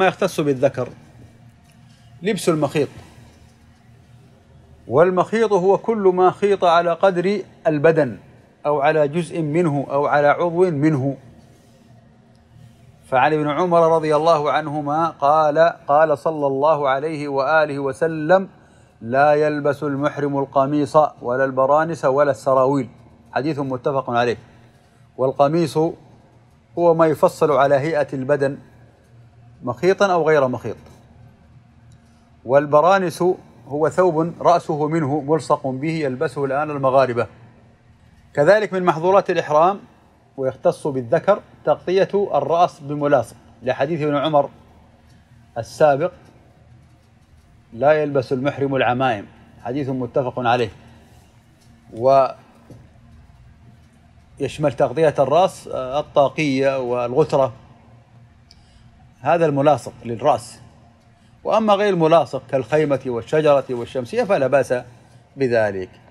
ما يختص بالذكر لبس المخيط والمخيط هو كل ما خيط على قدر البدن أو على جزء منه أو على عضو منه فعن ابن عمر رضي الله عنهما قال قال صلى الله عليه وآله وسلم لا يلبس المحرم القميص ولا البرانس ولا السراويل حديث متفق عليه والقميص هو ما يفصل على هيئة البدن مخيطا أو غير مخيط والبرانس هو ثوب رأسه منه ملصق به يلبسه الآن المغاربة كذلك من محظورات الإحرام ويختص بالذكر تغطية الرأس بملاصق لحديث ابن عمر السابق لا يلبس المحرم العمائم حديث متفق عليه ويشمل تغطية الرأس آه، الطاقية والغترة هذا الملاصق للرأس وأما غير الملاصق كالخيمة والشجرة والشمسية فلا بأس بذلك